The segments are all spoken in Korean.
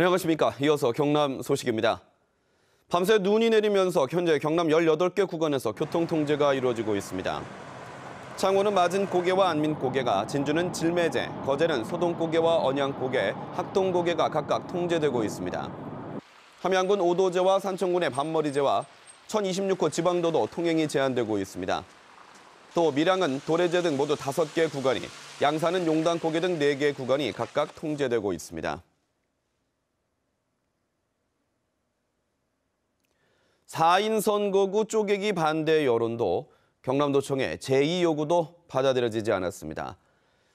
안녕하십니까. 이어서 경남 소식입니다. 밤새 눈이 내리면서 현재 경남 18개 구간에서 교통 통제가 이루어지고 있습니다. 창원은 맞은 고개와 안민 고개가, 진주는 질매제, 거제는 소동 고개와 언양 고개, 학동 고개가 각각 통제되고 있습니다. 함양군 오도제와 산청군의 밤머리제와 1026호 지방도도 통행이 제한되고 있습니다. 또 밀양은 도래제 등 모두 5개 구간이, 양산은 용당 고개 등 4개 구간이 각각 통제되고 있습니다. 4인 선거구 쪼개기 반대 여론도 경남도청의 제2 요구도 받아들여지지 않았습니다.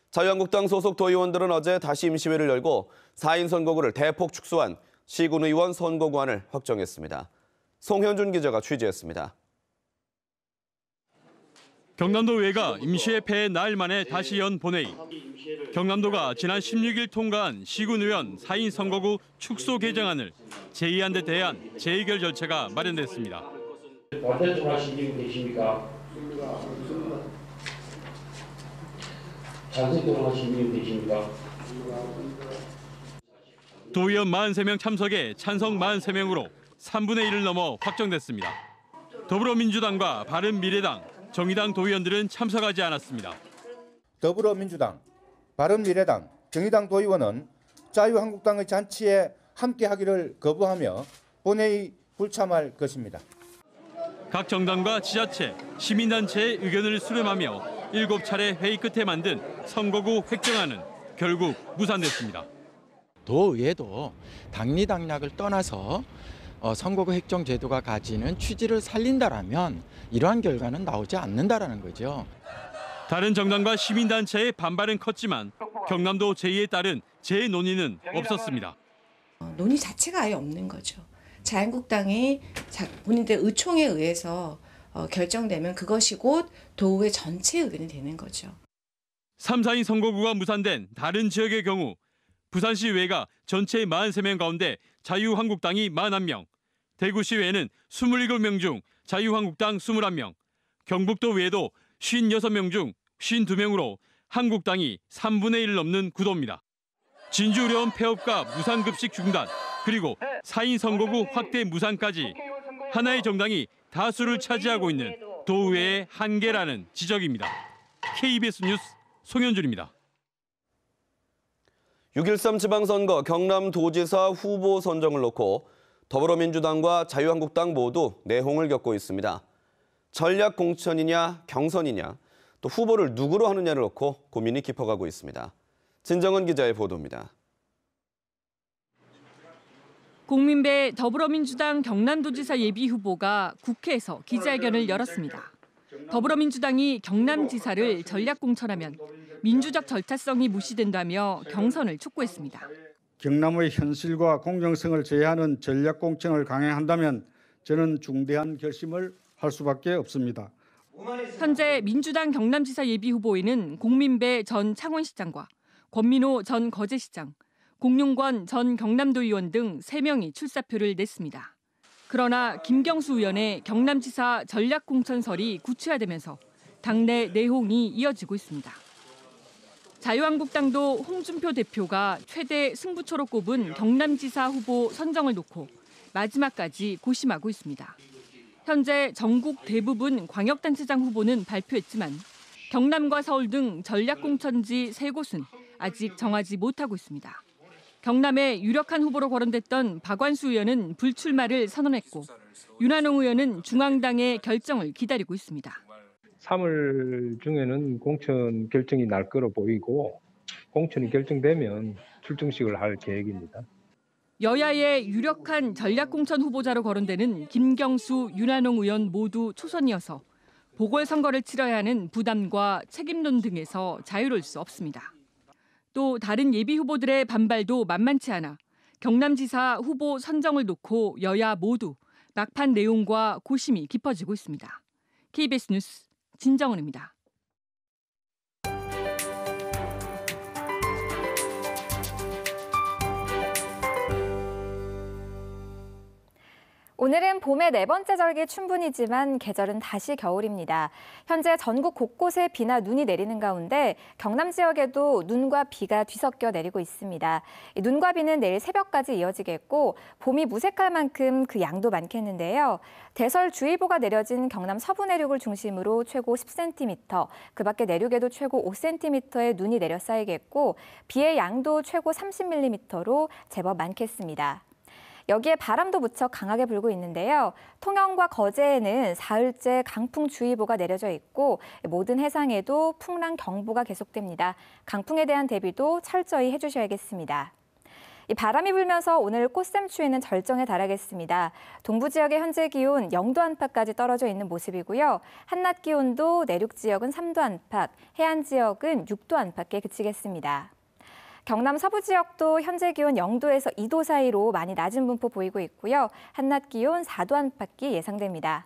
자유한국당 소속 도의원들은 어제 다시 임시회를 열고 4인 선거구를 대폭 축소한 시군의원 선거구안을 확정했습니다. 송현준 기자가 취재했습니다. 경남도 의회가 임시회 폐의 날 만에 다시 연 본회의. 경남도가 지난 16일 통과한 시군의원 4인 선거구 축소 개정안을 제의한데 대한 재의결 절차가 마련됐습니다. 반대쪽 하신 분 계십니까? 반대쪽 하신 분 계십니까? 도의원 43명 참석에 찬성 43명으로 3분의 1을 넘어 확정됐습니다. 더불어민주당과 바른미래당, 정의당 도의원들은 참석하지 않았습니다. 더불어민주당, 바른미래당, 정의당 도의원은 자유한국당의 잔치에 함께하기를 거부하며 본회의 불참할 것입니다. 각 정당과 지자체, 시민단체의 의견을 수렴하며 7차례 회의 끝에 만든 선거구 획정안은 결국 무산됐습니다. 도의회도 당리당락을 떠나서 어, 선거구 획정 제도가 가지는 취지를 살린다라면 이러한 결과는 나오지 않는다라는 거죠. 다른 정당과 시민단체의 반발은 컸지만 경남도 제의에 따른 재논의는 없었습니다. 어, 논의 자체가 아예 없는 거죠. 자유한국당이 본인들 의총에 의해서 어, 결정되면 그것이 곧 도의 전체 의견이 되는 거죠. 3사인 선거구가 무산된 다른 지역의 경우 부산시 외가 전체 43명 가운데 자유한국당이 41명, 대구시 외에는 27명 중 자유한국당 21명, 경북도 외에도 56명 중 52명으로 한국당이 3분의 1을 넘는 구도입니다. 진주의료원 폐업과 무상급식 중단, 그리고 4인 선거구 확대 무상까지 하나의 정당이 다수를 차지하고 있는 도의회의 한계라는 지적입니다. KBS 뉴스 송현준입니다. 6.13 지방선거 경남도지사 후보 선정을 놓고 더불어민주당과 자유한국당 모두 내홍을 겪고 있습니다. 전략 공천이냐 경선이냐 또 후보를 누구로 하느냐를 놓고 고민이 깊어가고 있습니다. 진정은 기자의 보도입니다. 국민배 더불어민주당 경남도지사 예비후보가 국회에서 기자회견을 열었습니다. 더불어민주당이 경남지사를 전략 공천하면 민주적 절차성이 무시된다며 경선을 촉구했습니다. 경남의 현실과 공정성을 제외하는 전략 공천을 강행한다면 저는 중대한 결심을 할 수밖에 없습니다. 현재 민주당 경남지사 예비후보인은 공민배 전 창원시장과 권민호 전 거제시장, 공룡권 전 경남도 의원 등 3명이 출사표를 냈습니다. 그러나 김경수 의원의 경남지사 전략공천설이 구체화되면서 당내 내홍이 이어지고 있습니다. 자유한국당도 홍준표 대표가 최대 승부처로 꼽은 경남지사 후보 선정을 놓고 마지막까지 고심하고 있습니다. 현재 전국 대부분 광역단체장 후보는 발표했지만 경남과 서울 등 전략공천지 세 곳은 아직 정하지 못하고 있습니다. 경남의 유력한 후보로 거론됐던 박완수 의원은 불출마를 선언했고 윤한홍 의원은 중앙당의 결정을 기다리고 있습니다. 3월 중에는 공천 결정이 날 거로 보이고 공천이 결정되면 출정식을 할 계획입니다. 여야의 유력한 전략공천 후보자로 거론되는 김경수, 윤한홍 의원 모두 초선이어서 보궐선거를 치러야 하는 부담과 책임론 등에서 자유로울 수 없습니다. 또 다른 예비 후보들의 반발도 만만치 않아 경남지사 후보 선정을 놓고 여야 모두 막판 내용과 고심이 깊어지고 있습니다. KBS 뉴스 진정은입니다. 오늘은 봄의 네 번째 절기 춘분이지만 계절은 다시 겨울입니다. 현재 전국 곳곳에 비나 눈이 내리는 가운데 경남 지역에도 눈과 비가 뒤섞여 내리고 있습니다. 눈과 비는 내일 새벽까지 이어지겠고 봄이 무색할 만큼 그 양도 많겠는데요. 대설주의보가 내려진 경남 서부 내륙을 중심으로 최고 10cm, 그 밖에 내륙에도 최고 5cm의 눈이 내려 쌓이겠고 비의 양도 최고 30mm로 제법 많겠습니다. 여기에 바람도 무척 강하게 불고 있는데요. 통영과 거제에는 사흘째 강풍주의보가 내려져 있고 모든 해상에도 풍랑 경보가 계속됩니다. 강풍에 대한 대비도 철저히 해주셔야겠습니다. 이 바람이 불면서 오늘 꽃샘추위는 절정에 달하겠습니다. 동부 지역의 현재 기온 0도 안팎까지 떨어져 있는 모습이고요. 한낮 기온도 내륙 지역은 3도 안팎, 해안 지역은 6도 안팎에 그치겠습니다. 경남 서부 지역도 현재 기온 0도에서 2도 사이로 많이 낮은 분포 보이고 있고요. 한낮 기온 4도 안팎이 예상됩니다.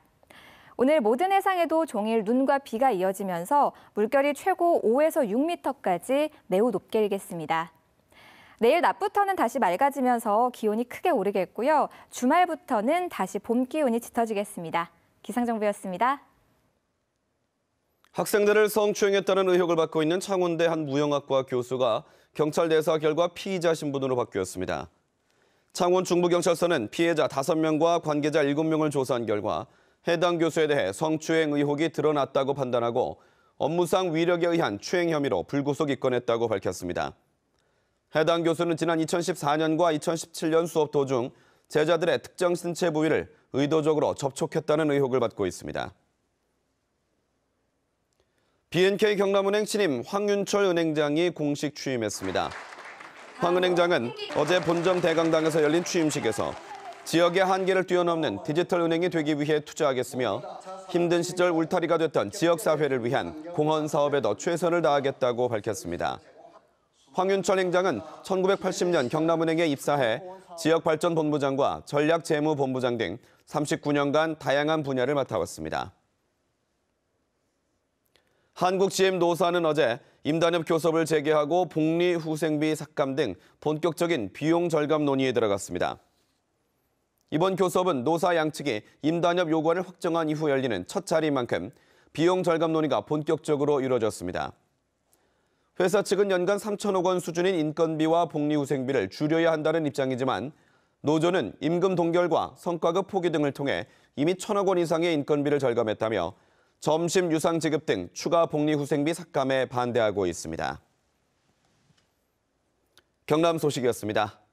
오늘 모든 해상에도 종일 눈과 비가 이어지면서 물결이 최고 5에서 6m까지 매우 높게 일겠습니다. 내일 낮부터는 다시 맑아지면서 기온이 크게 오르겠고요. 주말부터는 다시 봄 기온이 짙어지겠습니다. 기상정보였습니다. 학생들을 성추행했다는 의혹을 받고 있는 창원대 한 무형학과 교수가 경찰 대사 결과 피의자 신분으로 바뀌었습니다. 창원 중부경찰서는 피해자 5명과 관계자 7명을 조사한 결과 해당 교수에 대해 성추행 의혹이 드러났다고 판단하고 업무상 위력에 의한 추행 혐의로 불구속 입건했다고 밝혔습니다. 해당 교수는 지난 2014년과 2017년 수업 도중 제자들의 특정 신체 부위를 의도적으로 접촉했다는 의혹을 받고 있습니다. BNK 경남은행 신임 황윤철 은행장이 공식 취임했습니다. 황 은행장은 어제 본점 대강당에서 열린 취임식에서 지역의 한계를 뛰어넘는 디지털 은행이 되기 위해 투자하겠으며 힘든 시절 울타리가 됐던 지역사회를 위한 공헌 사업에 도 최선을 다하겠다고 밝혔습니다. 황윤철 행장은 1980년 경남은행에 입사해 지역발전본부장과 전략재무본부장 등 39년간 다양한 분야를 맡아왔습니다. 한국GM 노사는 어제 임단협 교섭을 재개하고 복리 후생비 삭감 등 본격적인 비용 절감 논의에 들어갔습니다. 이번 교섭은 노사 양측이 임단협 요구안을 확정한 이후 열리는 첫 자리만큼 비용 절감 논의가 본격적으로 이뤄졌습니다. 회사 측은 연간 3천억 원 수준인 인건비와 복리 후생비를 줄여야 한다는 입장이지만 노조는 임금 동결과 성과급 포기 등을 통해 이미 천억 원 이상의 인건비를 절감했다며 점심 유상 지급 등 추가 복리 후생비 삭감에 반대하고 있습니다. 경남 소식이었습니다.